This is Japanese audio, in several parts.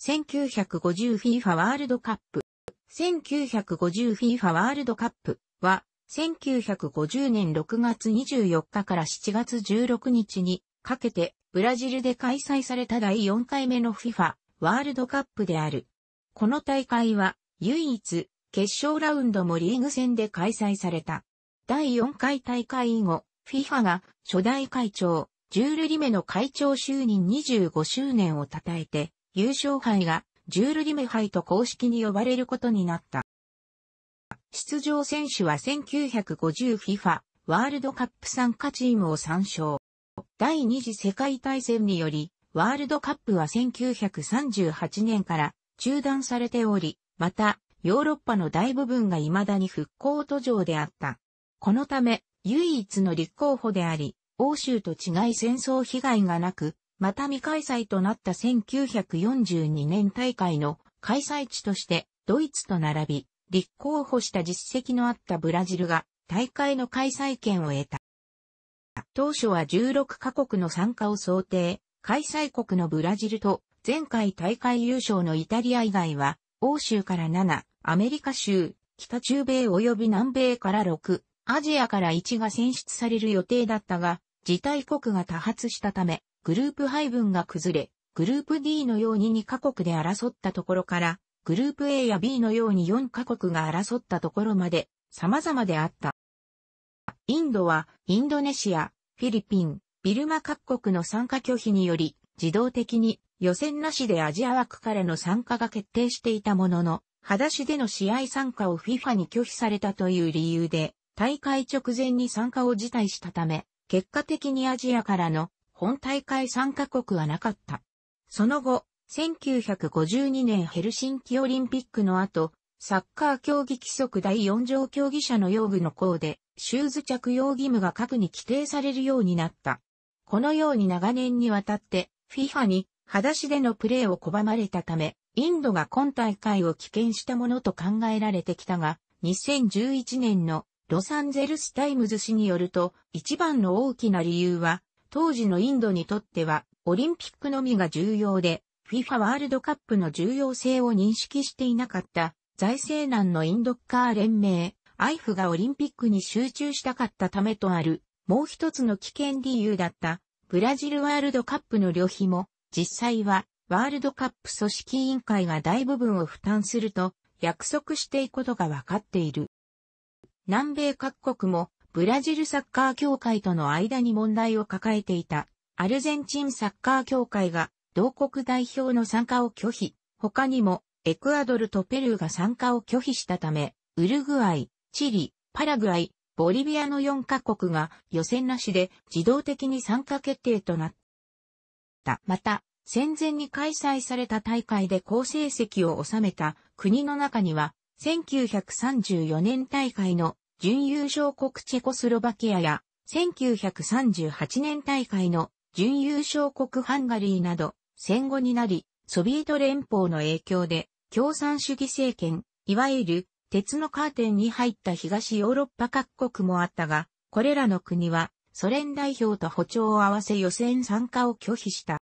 1950FIFA ワールドカップ。1950FIFA ワールドカップは、1950年6月24日から7月16日にかけて、ブラジルで開催された第4回目の FIFA ワールドカップである。この大会は、唯一、決勝ラウンドもリーグ戦で開催された。第4回大会以後、FIFA が初代会長、ジュール・リメの会長就任25周年を称えて、優勝杯がジュール・リメ杯と公式に呼ばれることになった。出場選手は 1950FIFA ワールドカップ参加チームを参照。第二次世界大戦により、ワールドカップは1938年から中断されており、また、ヨーロッパの大部分が未だに復興途上であった。このため、唯一の立候補であり、欧州と違い戦争被害がなく、また未開催となった1942年大会の開催地としてドイツと並び、立候補した実績のあったブラジルが大会の開催権を得た。当初は16カ国の参加を想定、開催国のブラジルと前回大会優勝のイタリア以外は、欧州から7、アメリカ州、北中米及び南米から6、アジアから1が選出される予定だったが、自体国が多発したため、グループ配分が崩れ、グループ D のように2カ国で争ったところから、グループ A や B のように4カ国が争ったところまで様々であった。インドはインドネシア、フィリピン、ビルマ各国の参加拒否により自動的に予選なしでアジア枠からの参加が決定していたものの、裸足での試合参加を FIFA に拒否されたという理由で大会直前に参加を辞退したため、結果的にアジアからの本大会参加国はなかった。その後、1952年ヘルシンキオリンピックの後、サッカー競技規則第4条競技者の用具の項で、シューズ着用義務が各に規定されるようになった。このように長年にわたって、FIFA に裸足でのプレーを拒まれたため、インドが今大会を棄権したものと考えられてきたが、2011年のロサンゼルスタイムズ氏によると、一番の大きな理由は、当時のインドにとっては、オリンピックのみが重要で、FIFA ワールドカップの重要性を認識していなかった財政難のインドッカー連盟、IF がオリンピックに集中したかったためとある、もう一つの危険理由だった、ブラジルワールドカップの旅費も、実際は、ワールドカップ組織委員会が大部分を負担すると、約束していくことが分かっている。南米各国もブラジルサッカー協会との間に問題を抱えていた、アルゼンチンサッカー協会が、同国代表の参加を拒否、他にも、エクアドルとペルーが参加を拒否したため、ウルグアイ、チリ、パラグアイ、ボリビアの4カ国が予選なしで自動的に参加決定となった。また、戦前に開催された大会で好成績を収めた国の中には、1934年大会の準優勝国チェコスロバキアや、1938年大会の準優勝国ハンガリーなど、戦後になり、ソビエト連邦の影響で、共産主義政権、いわゆる、鉄のカーテンに入った東ヨーロッパ各国もあったが、これらの国は、ソ連代表と歩調を合わせ予選参加を拒否した。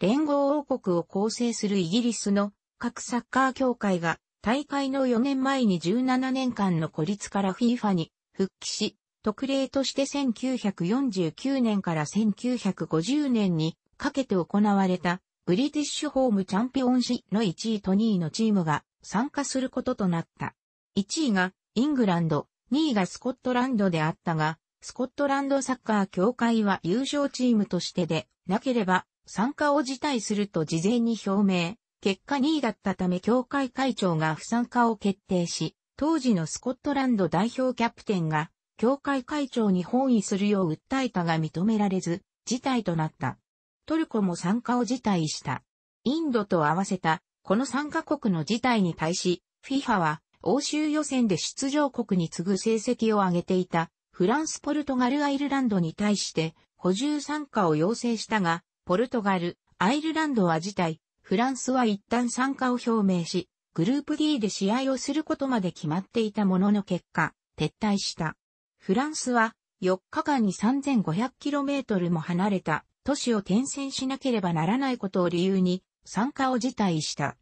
連合王国を構成するイギリスの各サッカー協会が大会の4年前に17年間の孤立から FIFA に復帰し、特例として1949年から1950年にかけて行われたブリティッシュホームチャンピオンシの1位と2位のチームが参加することとなった。1位がイングランド、2位がスコットランドであったが、スコットランドサッカー協会は優勝チームとしてでなければ参加を辞退すると事前に表明。結果2位だったため協会会長が不参加を決定し、当時のスコットランド代表キャプテンが、協会会長に本位するよう訴えたが認められず、事態となった。トルコも参加を辞退した。インドと合わせた、この参加国の事態に対し、FIFA は欧州予選で出場国に次ぐ成績を上げていたフランス、ポルトガル、アイルランドに対して補充参加を要請したが、ポルトガル、アイルランドは辞退、フランスは一旦参加を表明し、グループ D で試合をすることまで決まっていたものの結果、撤退した。フランスは4日間に 3500km も離れた都市を転戦しなければならないことを理由に参加を辞退した。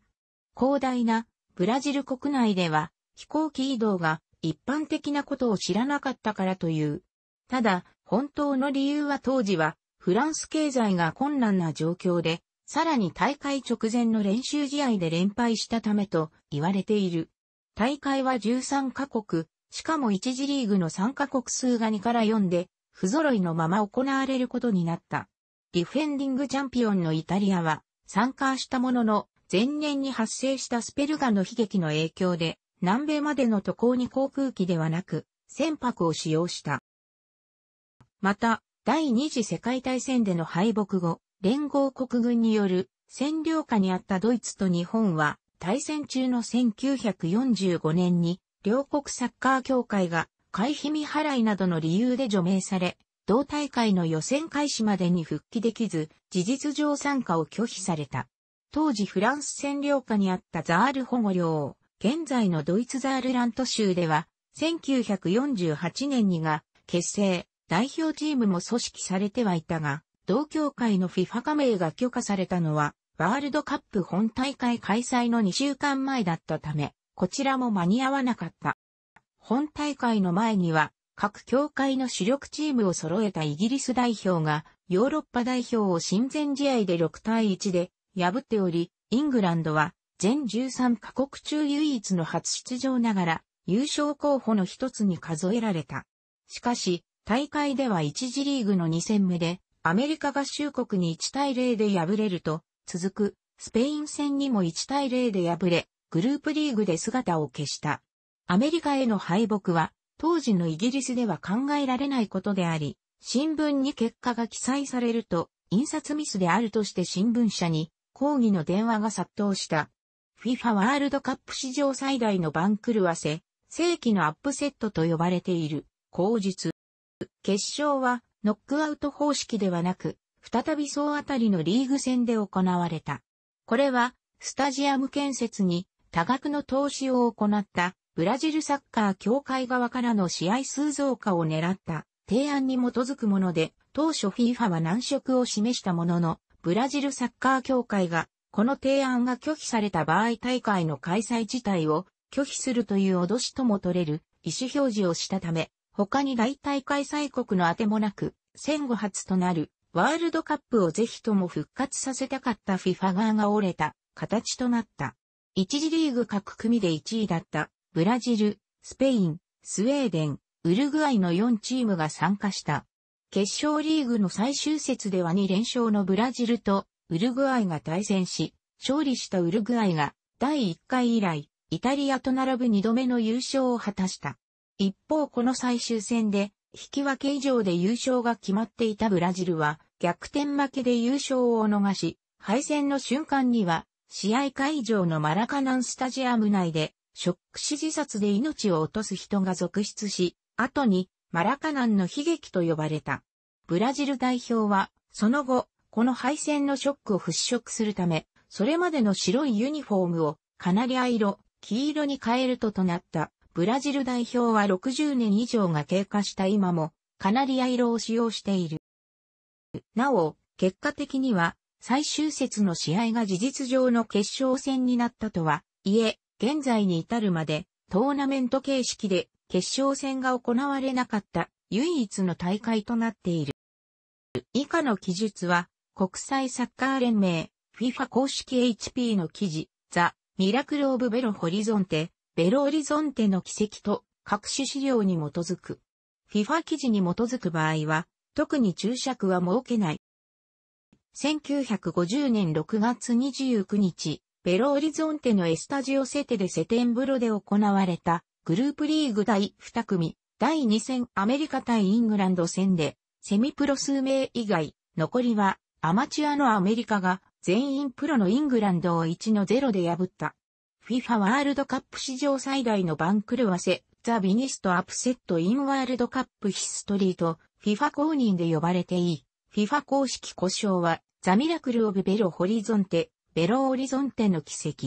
広大なブラジル国内では飛行機移動が一般的なことを知らなかったからという。ただ、本当の理由は当時はフランス経済が困難な状況でさらに大会直前の練習試合で連敗したためと言われている。大会は13カ国、しかも1次リーグの参加国数が2から4で、不揃いのまま行われることになった。ディフェンディングチャンピオンのイタリアは、参加したものの、前年に発生したスペルガの悲劇の影響で、南米までの渡航に航空機ではなく、船舶を使用した。また、第二次世界大戦での敗北後、連合国軍による占領下にあったドイツと日本は、大戦中の1945年に、両国サッカー協会が、会費未払いなどの理由で除名され、同大会の予選開始までに復帰できず、事実上参加を拒否された。当時フランス占領下にあったザール保護領、現在のドイツザールラント州では、1948年にが、結成、代表チームも組織されてはいたが、同協会の FIFA 加盟が許可されたのは、ワールドカップ本大会開催の2週間前だったため、こちらも間に合わなかった。本大会の前には、各協会の主力チームを揃えたイギリス代表が、ヨーロッパ代表を親善試合で6対1で破っており、イングランドは全13カ国中唯一の初出場ながら、優勝候補の一つに数えられた。しかし、大会では1次リーグの2戦目で、アメリカ合衆国に1対0で敗れると、続く、スペイン戦にも1対0で敗れ、グループリーグで姿を消した。アメリカへの敗北は、当時のイギリスでは考えられないことであり、新聞に結果が記載されると、印刷ミスであるとして新聞社に抗議の電話が殺到した。FIFA ワールドカップ史上最大の番狂わせ、世紀のアップセットと呼ばれている、口実。決勝はノックアウト方式ではなく、再び総当たりのリーグ戦で行われた。これは、スタジアム建設に多額の投資を行ったブラジルサッカー協会側からの試合数増加を狙った提案に基づくもので、当初 FIFA は難色を示したものの、ブラジルサッカー協会が、この提案が拒否された場合大会の開催自体を拒否するという脅しとも取れる意思表示をしたため、他に大大開催国のあてもなく、戦後初となるワールドカップをぜひとも復活させたかった FIFA 側が折れた形となった。一次リーグ各組で1位だったブラジル、スペイン、スウェーデン、ウルグアイの4チームが参加した。決勝リーグの最終節では2連勝のブラジルとウルグアイが対戦し、勝利したウルグアイが第1回以来、イタリアと並ぶ2度目の優勝を果たした。一方この最終戦で、引き分け以上で優勝が決まっていたブラジルは、逆転負けで優勝を逃し、敗戦の瞬間には、試合会場のマラカナンスタジアム内で、ショック死自殺で命を落とす人が続出し、後に、マラカナンの悲劇と呼ばれた。ブラジル代表は、その後、この敗戦のショックを払拭するため、それまでの白いユニフォームを、カナリア色、黄色に変えるととなった。ブラジル代表は60年以上が経過した今も、カナリア色を使用している。なお、結果的には、最終節の試合が事実上の決勝戦になったとは、いえ、現在に至るまで、トーナメント形式で決勝戦が行われなかった唯一の大会となっている。以下の記述は、国際サッカー連盟、FIFA 公式 HP の記事、ザ・ミラクル・オブ・ベロ・ホリゾンテ、ベロオリゾンテの奇跡と各種資料に基づく。FIFA 記事に基づく場合は、特に注釈は設けない。1950年6月29日、ベロオリゾンテのエスタジオセテでセテンブロで行われたグループリーグ第2組、第2戦アメリカ対イングランド戦で、セミプロ数名以外、残りはアマチュアのアメリカが全員プロのイングランドを1の0で破った。FIFA ワールドカップ史上最大の番狂わせ、ザ・ビニスト・アップセット・イン・ワールドカップ・ヒストリーと、FIFA 公認で呼ばれていい。FIFA 公式故障は、ザ・ミラクル・オブ・ベロ・ホリゾンテ、ベロ・オリゾンテの奇跡。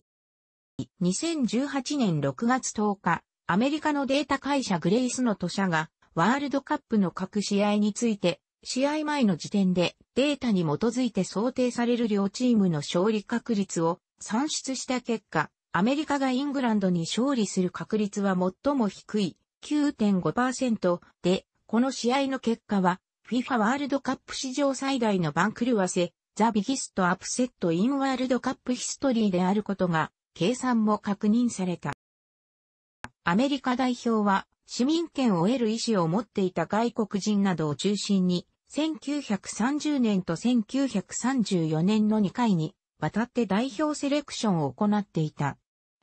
2018年6月10日、アメリカのデータ会社グレイスの著者が、ワールドカップの各試合について、試合前の時点でデータに基づいて想定される両チームの勝利確率を算出した結果、アメリカがイングランドに勝利する確率は最も低い9.5%で、この試合の結果は FIFA ワールドカップ史上最大の番狂わせ、ザ・ビギスト・アップセット・イン・ワールドカップ・ヒストリーであることが、計算も確認された。アメリカ代表は、市民権を得る意思を持っていた外国人などを中心に、1930年と1934年の2回に、わたって代表セレクションを行っていた。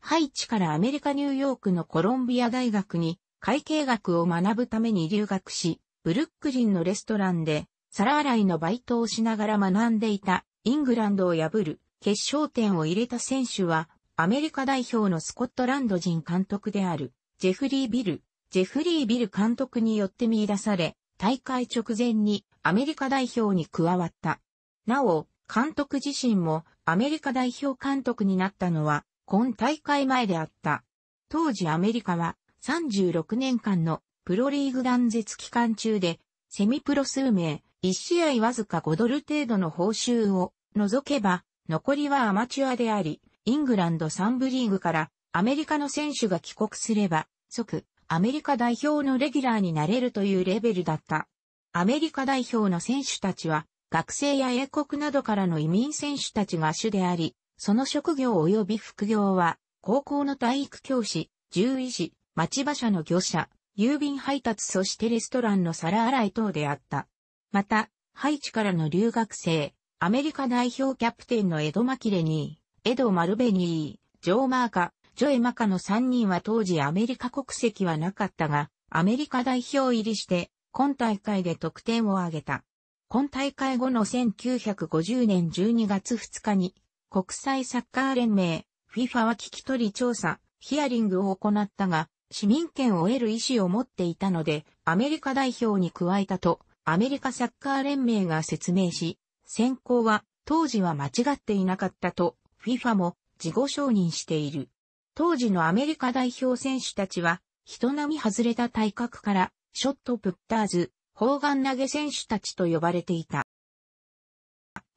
ハイチからアメリカ・ニューヨークのコロンビア大学に会計学を学ぶために留学し、ブルックリンのレストランで皿洗いのバイトをしながら学んでいたイングランドを破る決勝点を入れた選手はアメリカ代表のスコットランド人監督であるジェフリー・ビル、ジェフリー・ビル監督によって見出され、大会直前にアメリカ代表に加わった。なお、監督自身もアメリカ代表監督になったのは今大会前であった。当時アメリカは36年間のプロリーグ断絶期間中で、セミプロ数名、1試合わずか5ドル程度の報酬を除けば、残りはアマチュアであり、イングランド3部リーグからアメリカの選手が帰国すれば、即アメリカ代表のレギュラーになれるというレベルだった。アメリカ代表の選手たちは、学生や英国などからの移民選手たちが主であり、その職業及び副業は、高校の体育教師、獣医師、町場所の業者、郵便配達そしてレストランの皿洗い等であった。また、ハイチからの留学生、アメリカ代表キャプテンのエド・マキレニー、エド・マルベニー、ジョー・マーカ、ジョエ・マカの3人は当時アメリカ国籍はなかったが、アメリカ代表入りして、今大会で得点を挙げた。今大会後の1950年12月2日に、国際サッカー連盟、FIFA は聞き取り調査、ヒアリングを行ったが、市民権を得る意思を持っていたので、アメリカ代表に加えたと、アメリカサッカー連盟が説明し、選考は当時は間違っていなかったと、FIFA も自己承認している。当時のアメリカ代表選手たちは、人並み外れた体格から、ショットプッターズ、砲丸投げ選手たちと呼ばれていた。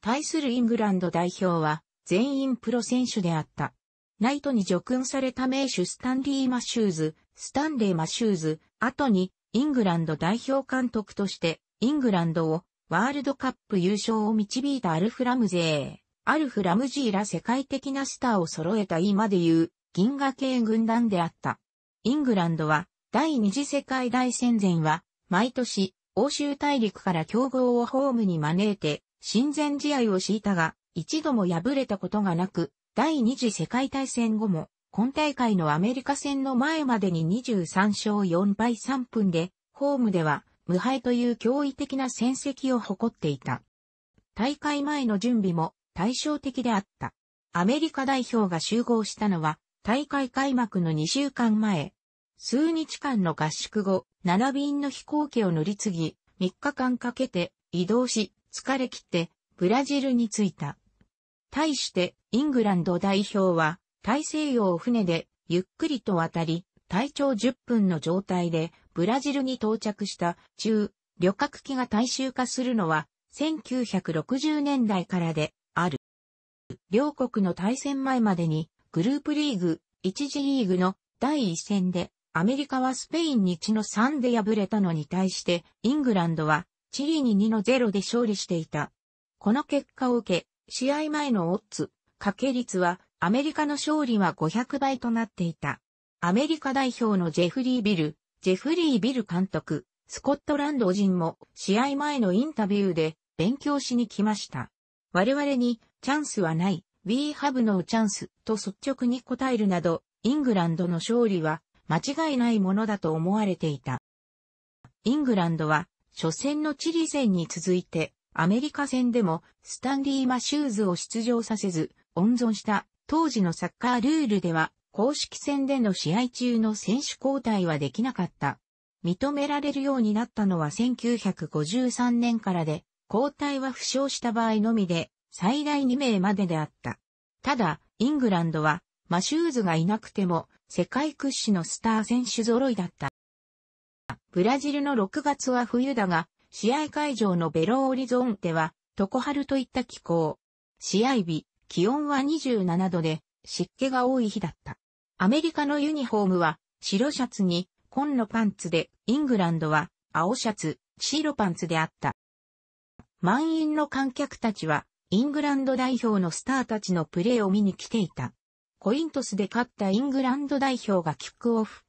対するイングランド代表は、全員プロ選手であった。ナイトに叙勲された名手スタンリー・マシューズ、スタンレー・マシューズ、後にイングランド代表監督としてイングランドをワールドカップ優勝を導いたアルフラムゼー。アルフラムジーら世界的なスターを揃えた今でいう銀河系軍団であった。イングランドは第二次世界大戦前は毎年欧州大陸から強豪をホームに招いて親善試合を敷いたが一度も敗れたことがなく、第二次世界大戦後も、今大会のアメリカ戦の前までに23勝4敗3分で、ホームでは無敗という驚異的な戦績を誇っていた。大会前の準備も対照的であった。アメリカ代表が集合したのは、大会開幕の2週間前。数日間の合宿後、7便の飛行機を乗り継ぎ、3日間かけて移動し、疲れ切って、ブラジルに着いた。対してイングランド代表は大西洋を船でゆっくりと渡り、体長10分の状態でブラジルに到着した中、旅客機が大衆化するのは1960年代からである。両国の対戦前までにグループリーグ、1次リーグの第1戦でアメリカはスペインに1の3で敗れたのに対してイングランドはチリに2の0で勝利していた。この結果を受け、試合前のオッズ、掛け率はアメリカの勝利は500倍となっていた。アメリカ代表のジェフリー・ビル、ジェフリー・ビル監督、スコットランド人も試合前のインタビューで勉強しに来ました。我々にチャンスはない、We have no chance と率直に答えるなど、イングランドの勝利は間違いないものだと思われていた。イングランドは初戦のチリ戦に続いてアメリカ戦でもスタンリー・マシューズを出場させず、温存した当時のサッカールールでは、公式戦での試合中の選手交代はできなかった。認められるようになったのは1953年からで、交代は負傷した場合のみで、最大2名までであった。ただ、イングランドは、マシューズがいなくても、世界屈指のスター選手揃いだった。ブラジルの6月は冬だが、試合会場のベロオリゾンテは、ハルといった気候。試合日、気温は27度で、湿気が多い日だった。アメリカのユニフォームは、白シャツに、紺のパンツで、イングランドは、青シャツ、白パンツであった。満員の観客たちは、イングランド代表のスターたちのプレーを見に来ていた。コイントスで勝ったイングランド代表がキックオフ。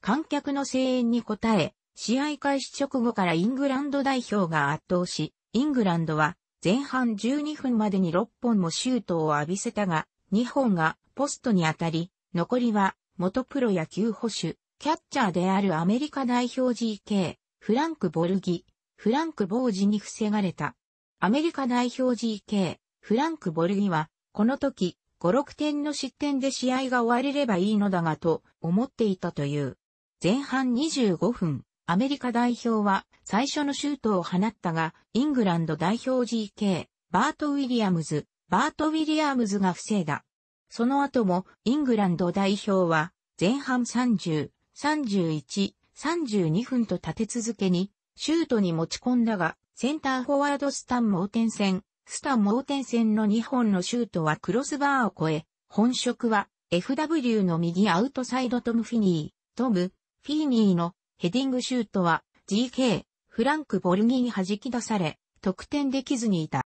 観客の声援に応え、試合開始直後からイングランド代表が圧倒し、イングランドは前半12分までに6本もシュートを浴びせたが、2本がポストに当たり、残りは元プロ野球保守、キャッチャーであるアメリカ代表 GK、フランク・ボルギ、フランク・ボージに防がれた。アメリカ代表 GK、フランク・ボルギは、この時、5、6点の失点で試合が終われればいいのだがと思っていたという。前半25分、アメリカ代表は最初のシュートを放ったが、イングランド代表 GK、バート・ウィリアムズ、バート・ウィリアムズが防いだ。その後もイングランド代表は前半30、31、32分と立て続けにシュートに持ち込んだが、センターフォワードスタン・モーテン戦、スタン・モーテン戦の2本のシュートはクロスバーを越え、本職は FW の右アウトサイドトム・フィニー、トム・フィーニーのヘディングシュートは GK、フランク・ボルギに弾き出され、得点できずにいた。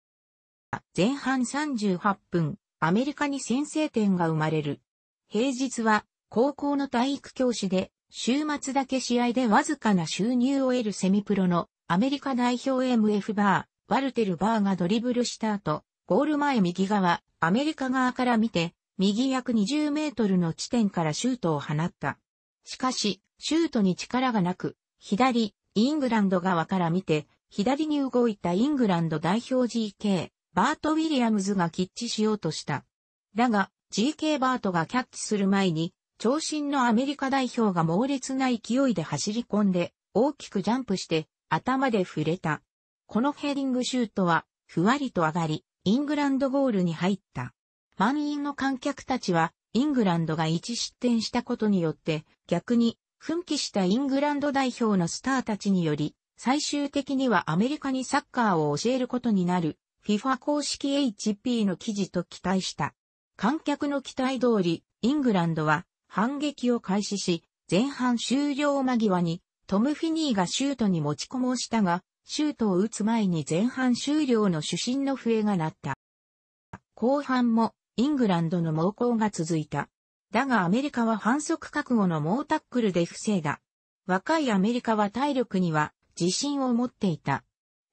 前半38分、アメリカに先制点が生まれる。平日は高校の体育教師で、週末だけ試合でわずかな収入を得るセミプロのアメリカ代表 MF バー、ワルテルバーがドリブルした後、ゴール前右側、アメリカ側から見て、右約20メートルの地点からシュートを放った。しかし、シュートに力がなく、左、イングランド側から見て、左に動いたイングランド代表 GK、バート・ウィリアムズがキッチしようとした。だが、GK バートがキャッチする前に、長身のアメリカ代表が猛烈な勢いで走り込んで、大きくジャンプして、頭で触れた。このヘディングシュートは、ふわりと上がり、イングランドゴールに入った。満員の観客たちは、イングランドが1失点したことによって、逆に奮起したイングランド代表のスターたちにより、最終的にはアメリカにサッカーを教えることになる、FIFA 公式 HP の記事と期待した。観客の期待通り、イングランドは反撃を開始し、前半終了間際にトム・フィニーがシュートに持ち込もうしたが、シュートを打つ前に前半終了の主審の笛が鳴った。後半もイングランドの猛攻が続いた。だがアメリカは反則覚悟の猛タックルで防いだ。若いアメリカは体力には自信を持っていた。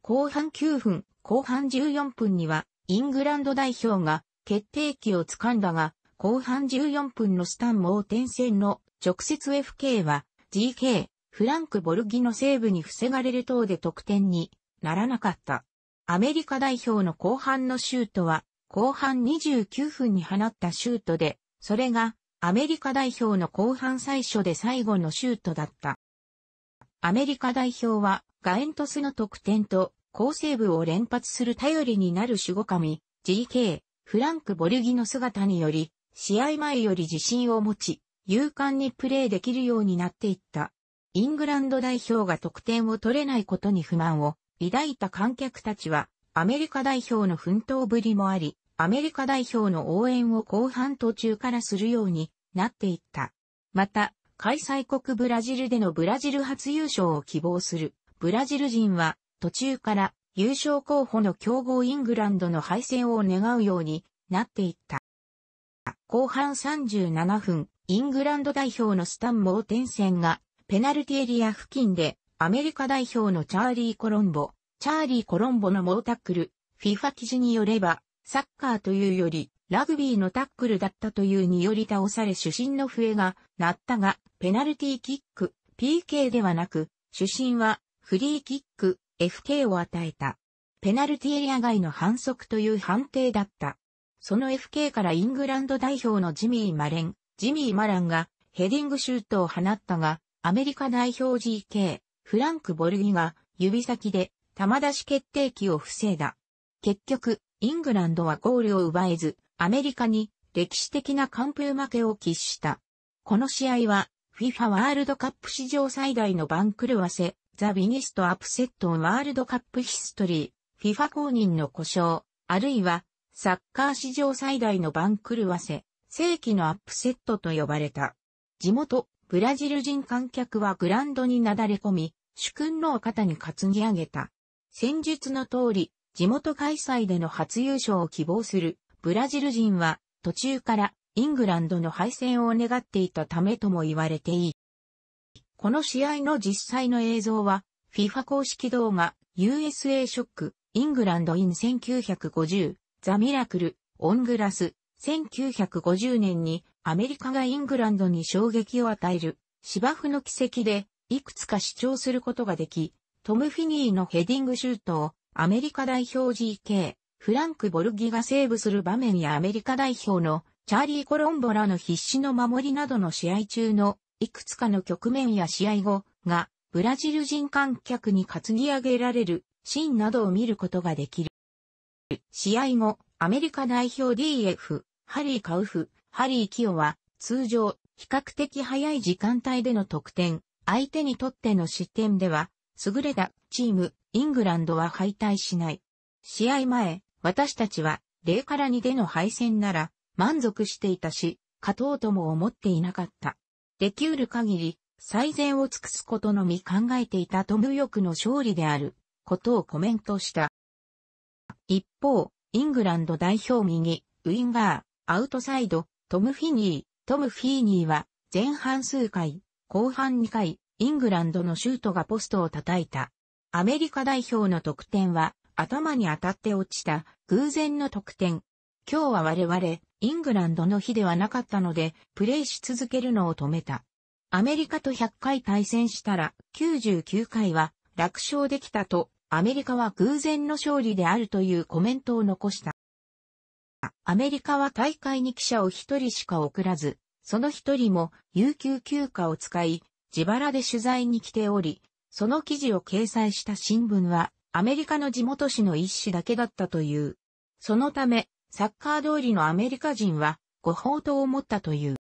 後半9分、後半14分にはイングランド代表が決定機を掴んだが、後半14分のスタンテ点線の直接 FK は GK、フランク・ボルギのセーブに防がれる等で得点にならなかった。アメリカ代表の後半のシュートは、後半29分に放ったシュートで、それがアメリカ代表の後半最初で最後のシュートだった。アメリカ代表はガエントスの得点と構成部を連発する頼りになる守護神、GK、フランク・ボルギの姿により、試合前より自信を持ち、勇敢にプレーできるようになっていった。イングランド代表が得点を取れないことに不満を抱いた観客たちは、アメリカ代表の奮闘ぶりもあり、アメリカ代表の応援を後半途中からするようになっていった。また、開催国ブラジルでのブラジル初優勝を希望するブラジル人は途中から優勝候補の強豪イングランドの敗戦を願うようになっていった。後半37分、イングランド代表のスタン・モーテンセンがペナルティエリア付近でアメリカ代表のチャーリー・コロンボ、チャーリー・コロンボの猛タックル、FIFA 記事によればサッカーというより、ラグビーのタックルだったというにより倒され主審の笛が鳴ったが、ペナルティーキック、PK ではなく、主審はフリーキック、FK を与えた。ペナルティーエリア外の反則という判定だった。その FK からイングランド代表のジミー・マレン、ジミー・マランがヘディングシュートを放ったが、アメリカ代表 GK、フランク・ボルギが指先で玉出し決定機を防いだ。結局、イングランドはゴールを奪えず、アメリカに歴史的な完封負けを喫した。この試合は、FIFA ワールドカップ史上最大の番狂わせ、ザ・ビニスト・アップセット・ワールドカップヒストリー、FIFA 公認の故障、あるいは、サッカー史上最大の番狂わせ、世紀のアップセットと呼ばれた。地元、ブラジル人観客はグランドになだれ込み、主君のお肩に担ぎ上げた。戦術の通り、地元開催での初優勝を希望するブラジル人は途中からイングランドの敗戦を願っていたためとも言われていい。この試合の実際の映像は FIFA 公式動画 USA ショックイングランドイン1950ザ・ミラクルオングラス1950年にアメリカがイングランドに衝撃を与える芝生の奇跡でいくつか主張することができ、トム・フィニーのヘディングシュートをアメリカ代表 GK、フランク・ボルギがセーブする場面やアメリカ代表のチャーリー・コロンボラの必死の守りなどの試合中のいくつかの局面や試合後がブラジル人観客に担ぎ上げられるシーンなどを見ることができる。試合後、アメリカ代表 DF、ハリー・カウフ、ハリー・キヨは通常比較的早い時間帯での得点、相手にとっての失点では優れたチームイングランドは敗退しない。試合前、私たちは0から2での敗戦なら満足していたし、勝とうとも思っていなかった。できうる限り、最善を尽くすことのみ考えていたトム・無クの勝利である、ことをコメントした。一方、イングランド代表右、ウィンガー、アウトサイド、トム・フィニー、トム・フィーニーは、前半数回、後半2回、イングランドのシュートがポストを叩いた。アメリカ代表の得点は、頭に当たって落ちた偶然の得点。今日は我々、イングランドの日ではなかったので、プレイし続けるのを止めた。アメリカと100回対戦したら、99回は楽勝できたと、アメリカは偶然の勝利であるというコメントを残した。アメリカは大会に記者を一人しか送らず、その一人も有給休暇を使い、自腹で取材に来ており、その記事を掲載した新聞は、アメリカの地元紙の一紙だけだったという。そのため、サッカー通りのアメリカ人は、誤報と思ったという。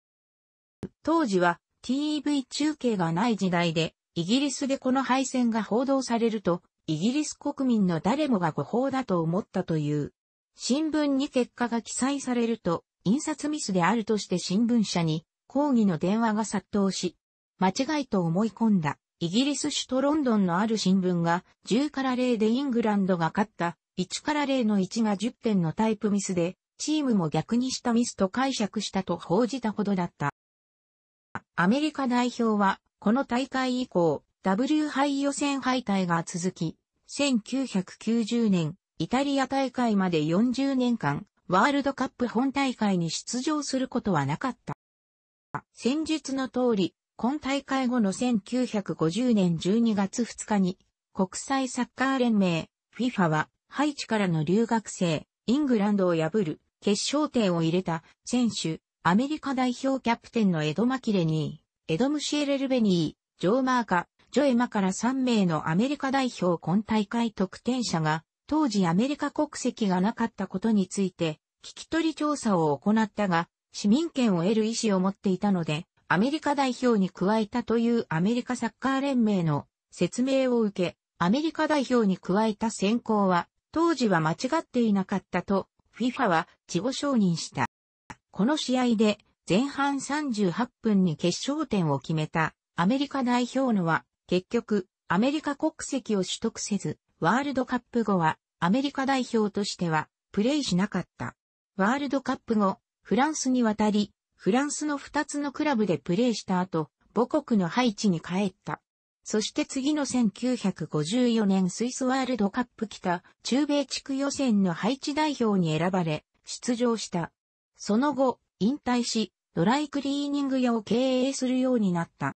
当時は TV 中継がない時代で、イギリスでこの敗戦が報道されると、イギリス国民の誰もが誤報だと思ったという。新聞に結果が記載されると、印刷ミスであるとして新聞社に抗議の電話が殺到し、間違いと思い込んだ。イギリス首都ロンドンのある新聞が10から0でイングランドが勝った1から0の1が10点のタイプミスで、チームも逆にしたミスと解釈したと報じたほどだった。アメリカ代表は、この大会以降、W 杯予選敗退が続き、1990年、イタリア大会まで40年間、ワールドカップ本大会に出場することはなかった。先述の通り、今大会後の1950年12月2日に、国際サッカー連盟、FIFA は、ハイチからの留学生、イングランドを破る、決勝点を入れた、選手、アメリカ代表キャプテンのエド・マキレニー、エド・ムシエレ・ルベニー、ジョー・マーカ、ジョエマから3名のアメリカ代表今大会得点者が、当時アメリカ国籍がなかったことについて、聞き取り調査を行ったが、市民権を得る意思を持っていたので、アメリカ代表に加えたというアメリカサッカー連盟の説明を受け、アメリカ代表に加えた選考は、当時は間違っていなかったと、FIFA は自己承認した。この試合で、前半38分に決勝点を決めた、アメリカ代表のは、結局、アメリカ国籍を取得せず、ワールドカップ後は、アメリカ代表としては、プレイしなかった。ワールドカップ後、フランスに渡り、フランスの2つのクラブでプレーした後、母国のハイチに帰った。そして次の1954年スイスワールドカップ北中米地区予選のハイチ代表に選ばれ、出場した。その後、引退し、ドライクリーニング屋を経営するようになった。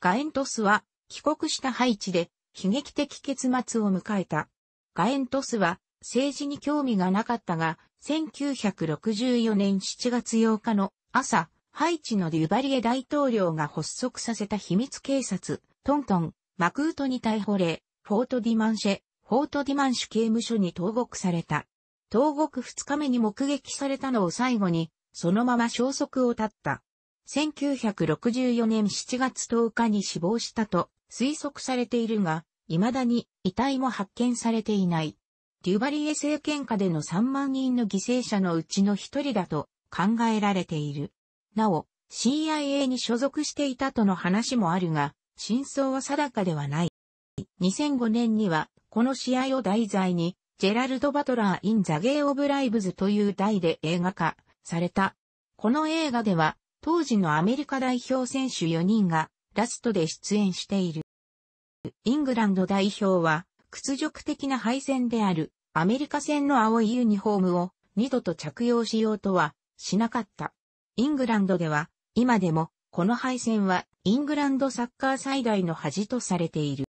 ガエントスは帰国したハイチで悲劇的結末を迎えた。ガエントスは政治に興味がなかったが、1964年7月8日の朝、ハイチのデュバリエ大統領が発足させた秘密警察、トントン、マクートに逮捕令、フォートディマンシェ、フォートディマンシュ刑務所に投獄された。投獄2日目に目撃されたのを最後に、そのまま消息を絶った。1964年7月10日に死亡したと推測されているが、未だに遺体も発見されていない。デュバリエ政権下での3万人の犠牲者のうちの一人だと考えられている。なお、CIA に所属していたとの話もあるが、真相は定かではない。2005年には、この試合を題材に、ジェラルド・バトラー・イン・ザ・ゲー・オブ・ライブズという題で映画化された。この映画では、当時のアメリカ代表選手4人がラストで出演している。イングランド代表は屈辱的な敗戦であるアメリカ戦の青いユニフォームを二度と着用しようとはしなかった。イングランドでは今でもこの敗戦はイングランドサッカー最大の恥とされている。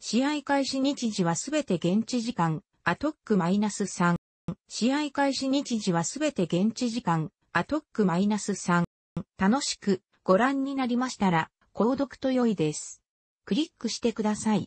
試合開始日時はすべて現地時間、アトックマイナス -3。試合開始日時はすべて現地時間、アトックマイナス -3。楽しくご覧になりましたら、購読と良いです。クリックしてください。